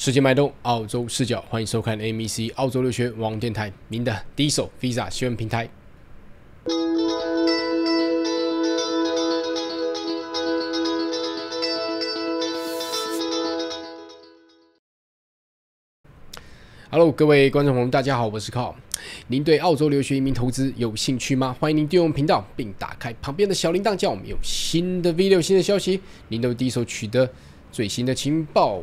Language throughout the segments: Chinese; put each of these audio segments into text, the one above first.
世界脉动，澳洲视角，欢迎收看 m e c 澳洲留学网电台，您的第一手 Visa 新闻平台。Hello，各位观众朋友，大家好，我是 Carl。您对澳洲留学移民投资有兴趣吗？欢迎您订阅频道，并打开旁边的小铃铛，叫我们有新的 video、新的消息，您都第一手取得。最新的情报，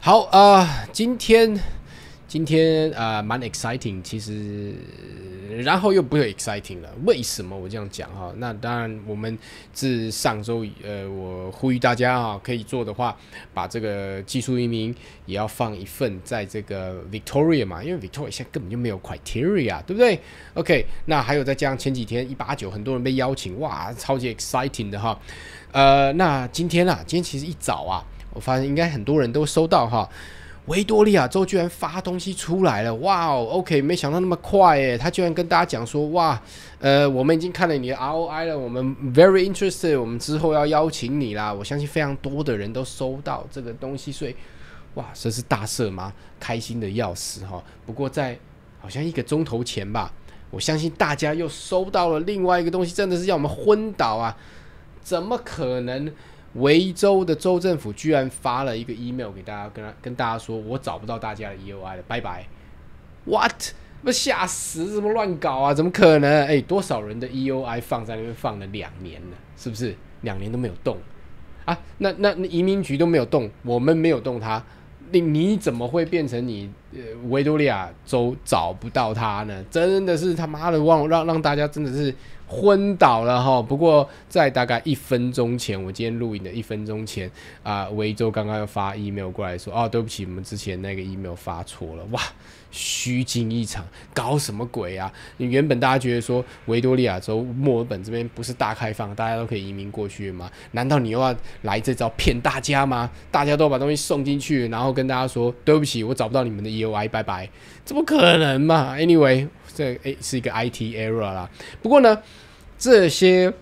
好啊，今天今天啊蛮 exciting，其实然后又不会 exciting 了。为什么我这样讲哈？那当然，我们自上周呃，我呼吁大家啊，可以做的话，把这个技术移民也要放一份在这个 Victoria 嘛，因为 Victoria 现在根本就没有 criteria，对不对？OK，那还有再加上前几天一八九，很多人被邀请，哇，超级 exciting 的哈。呃，那今天啊，今天其实一早啊，我发现应该很多人都收到哈，维多利亚州居然发东西出来了，哇哦，OK，没想到那么快诶，他居然跟大家讲说，哇，呃，我们已经看了你的 ROI 了，我们 very interested，我们之后要邀请你啦。我相信非常多的人都收到这个东西，所以，哇，这是大赦吗？开心的要死哈。不过在好像一个钟头前吧，我相信大家又收到了另外一个东西，真的是让我们昏倒啊。怎么可能？维州的州政府居然发了一个 email 给大家，跟跟大家说，我找不到大家的 E O I 了，拜拜。What？不吓死？怎么乱搞啊？怎么可能？哎，多少人的 E O I 放在那边放了两年了，是不是？两年都没有动啊？那那移民局都没有动，我们没有动它。你你怎么会变成你呃维多利亚州找不到他呢？真的是他妈的忘让让大家真的是昏倒了哈！不过在大概一分钟前，我今天录影的一分钟前啊，维州刚刚又发 email 过来说，哦，对不起，我们之前那个 email 发错了，哇！虚惊一场，搞什么鬼啊！你原本大家觉得说维多利亚州墨尔本这边不是大开放，大家都可以移民过去吗？难道你又要来这招骗大家吗？大家都把东西送进去，然后跟大家说对不起，我找不到你们的 E O I，拜拜，这不可能嘛？Anyway，这诶是一个 IT error 啦。不过呢，这些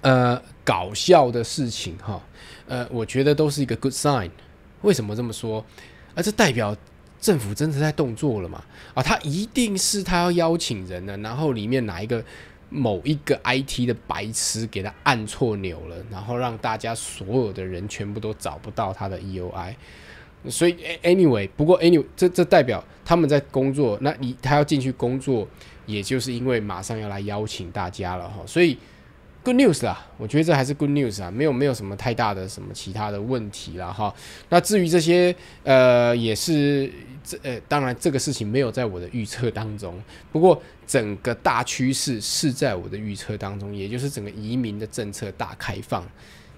呃搞笑的事情哈，呃，我觉得都是一个 good sign。为什么这么说？啊，这代表。政府真的在动作了嘛？啊，他一定是他要邀请人呢，然后里面哪一个某一个 IT 的白痴给他按错钮了，然后让大家所有的人全部都找不到他的 EUI。所以 anyway，不过 anyway，这这代表他们在工作。那你他要进去工作，也就是因为马上要来邀请大家了哈。所以。Good news 啦，我觉得这还是 good news 啊，没有没有什么太大的什么其他的问题了哈。那至于这些，呃，也是这呃，当然这个事情没有在我的预测当中。不过整个大趋势是在我的预测当中，也就是整个移民的政策大开放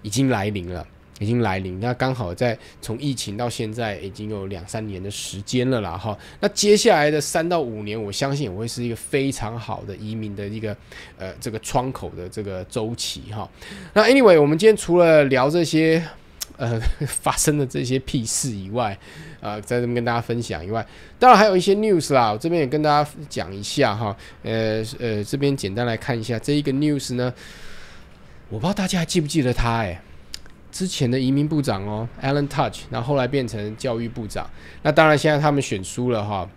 已经来临了。已经来临，那刚好在从疫情到现在已经有两三年的时间了啦，哈。那接下来的三到五年，我相信也会是一个非常好的移民的一个呃这个窗口的这个周期，哈。那 Anyway，我们今天除了聊这些呃发生的这些屁事以外，呃，在这边跟大家分享以外，当然还有一些 news 啦，我这边也跟大家讲一下，哈。呃呃，这边简单来看一下这一个 news 呢，我不知道大家还记不记得它，哎。之前的移民部长哦，Alan Touch，然后后来变成教育部长。那当然，现在他们选输了哈，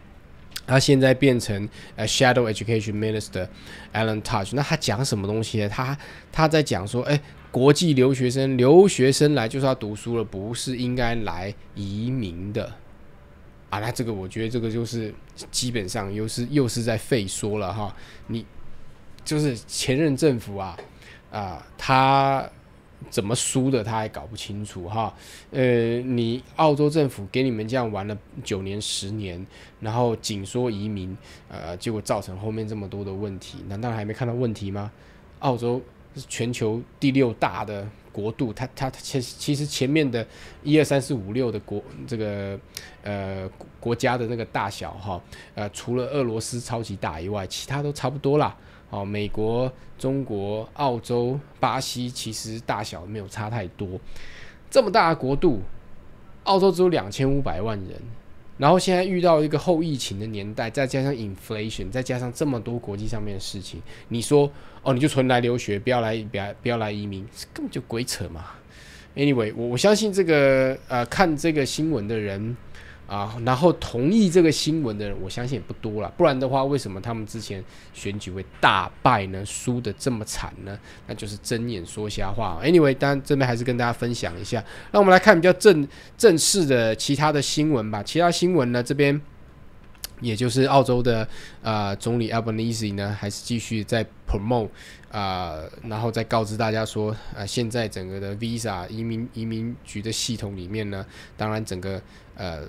他现在变成呃 Shadow Education Minister Alan Touch。那他讲什么东西呢？他他在讲说，哎，国际留学生，留学生来就是要读书了，不是应该来移民的啊。那这个我觉得这个就是基本上又是又是在废说了哈。你就是前任政府啊啊他。怎么输的他还搞不清楚哈，呃，你澳洲政府给你们这样玩了九年十年，然后紧缩移民，呃，结果造成后面这么多的问题，难道还没看到问题吗？澳洲是全球第六大的国度，它它其其实前面的一二三四五六的国这个呃国家的那个大小哈，呃，除了俄罗斯超级大以外，其他都差不多啦。哦，美国、中国、澳洲、巴西，其实大小没有差太多。这么大的国度，澳洲只有两千五百万人，然后现在遇到一个后疫情的年代，再加上 inflation，再加上这么多国际上面的事情，你说哦，你就纯来留学，不要来，不要不要来移民，这根本就鬼扯嘛。Anyway，我我相信这个呃，看这个新闻的人。啊，然后同意这个新闻的人，我相信也不多了。不然的话，为什么他们之前选举会大败呢？输的这么惨呢？那就是睁眼说瞎话。Anyway，当然这边还是跟大家分享一下。那我们来看比较正正式的其他的新闻吧。其他新闻呢，这边也就是澳洲的呃总理 Albanese 呢，还是继续在 promote 啊，然后再告知大家说，呃，现在整个的 visa 移民移民局的系统里面呢，当然整个。呃，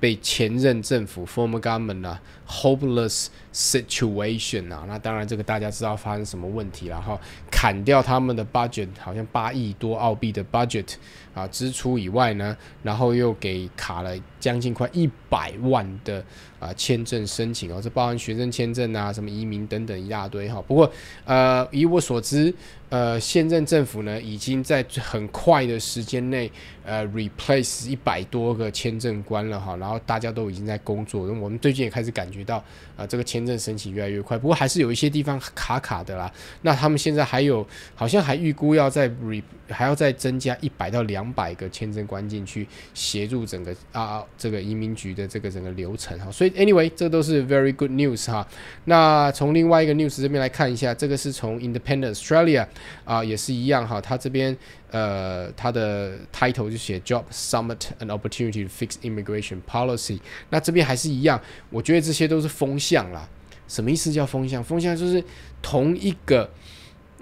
被前任政府 （former government） 啊 h o p e l e s s situation 啊，那当然这个大家知道发生什么问题了哈，砍掉他们的 budget，好像八亿多澳币的 budget 啊支出以外呢，然后又给卡了将近快一百万的啊签证申请啊，这包含学生签证啊，什么移民等等一大堆哈。不过呃，以我所知。呃，现任政府呢，已经在很快的时间内，呃，replace 一百多个签证官了哈，然后大家都已经在工作，我们最近也开始感觉到啊，这个签证申请越来越快，不过还是有一些地方卡卡的啦。那他们现在还有，好像还预估要再 re 还要再增加一百到两百个签证官进去协助整个啊这个移民局的这个整个流程哈，所以 anyway，这都是 very good news 哈。那从另外一个 news 这边来看一下，这个是从 Independent Australia。啊，也是一样哈，他这边呃，他的 title 就写 Job Summit a n Opportunity to Fix Immigration Policy。那这边还是一样，我觉得这些都是风向啦。什么意思叫风向？风向就是同一个。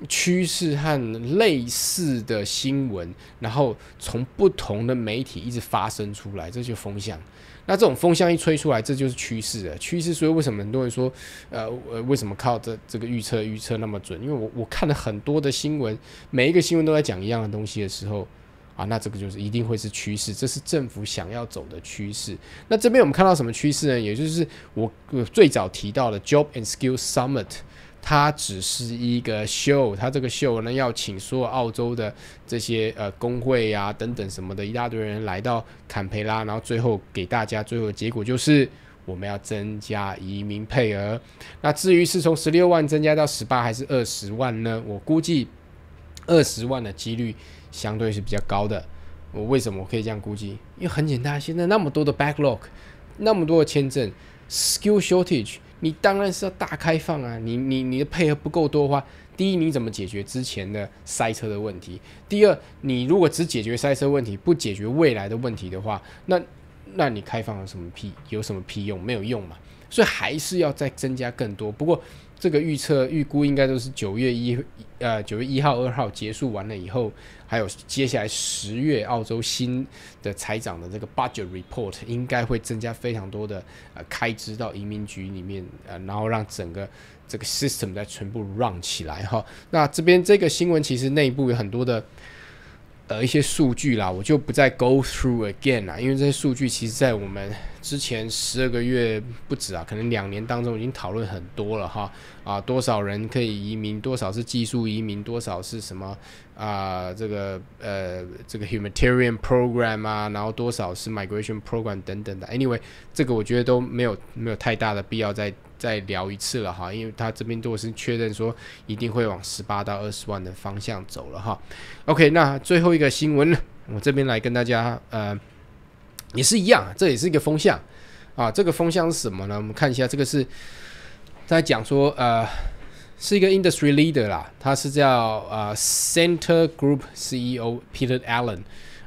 趋势和类似的新闻，然后从不同的媒体一直发生出来，这就风向。那这种风向一吹出来，这就是趋势啊！趋势所以为什么很多人说，呃呃，为什么靠这这个预测预测那么准？因为我我看了很多的新闻，每一个新闻都在讲一样的东西的时候，啊，那这个就是一定会是趋势，这是政府想要走的趋势。那这边我们看到什么趋势呢？也就是我最早提到的 Job and Skills Summit。他只是一个秀，他这个秀呢要请所有澳洲的这些呃工会啊等等什么的一大堆人来到坎培拉，然后最后给大家最后的结果就是我们要增加移民配额。那至于是从十六万增加到十八还是二十万呢？我估计二十万的几率相对是比较高的。我为什么我可以这样估计？因为很简单，现在那么多的 backlog，那么多的签证 skill shortage。你当然是要大开放啊！你你你的配合不够多的话，第一你怎么解决之前的塞车的问题？第二，你如果只解决塞车问题，不解决未来的问题的话，那那你开放有什么屁有什么屁用？没有用嘛！所以还是要再增加更多，不过这个预测预估应该都是九月一呃九月一号二号结束完了以后，还有接下来十月澳洲新的财长的这个 budget report 应该会增加非常多的呃开支到移民局里面呃，然后让整个这个 system 再全部 run 起来哈。那这边这个新闻其实内部有很多的。呃，一些数据啦，我就不再 go through again 啦，因为这些数据其实，在我们之前十二个月不止啊，可能两年当中已经讨论很多了哈。啊，多少人可以移民，多少是技术移民，多少是什么啊，这个呃，这个 humanitarian program 啊，然后多少是 migration program 等等的。anyway，这个我觉得都没有没有太大的必要再。再聊一次了哈，因为他这边都是确认说一定会往十八到二十万的方向走了哈。OK，那最后一个新闻呢？我这边来跟大家呃，也是一样，这也是一个风向啊。这个风向是什么呢？我们看一下，这个是在讲说呃，是一个 industry leader 啦，他是叫呃 Center Group CEO Peter Allen。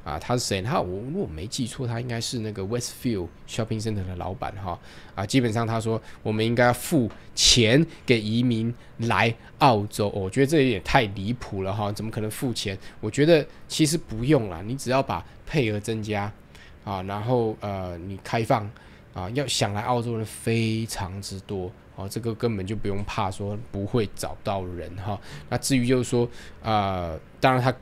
啊，他是谁？他我如我没记错，他应该是那个 Westfield Shopping Center 的老板哈。啊，基本上他说，我们应该付钱给移民来澳洲。我觉得这有点太离谱了哈，怎么可能付钱？我觉得其实不用啦，你只要把配额增加，啊，然后呃，你开放，啊，要想来澳洲的非常之多。哦，这个根本就不用怕，说不会找到人哈。那至于就是说，呃，当然他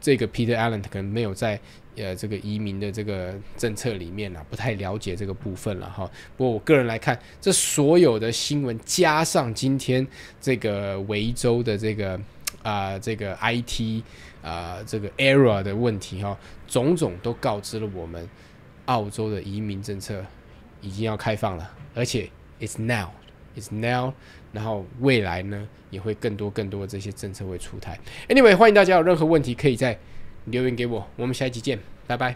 这个 Peter Allen 可能没有在呃这个移民的这个政策里面啦，不太了解这个部分了哈。不过我个人来看，这所有的新闻加上今天这个维州的这个啊这个 IT 啊这个 Error 的问题哈，种种都告知了我们，澳洲的移民政策已经要开放了，而且 It's now。is now，然后未来呢也会更多更多的这些政策会出台。Anyway，欢迎大家有任何问题可以在留言给我，我们下一集见，拜拜。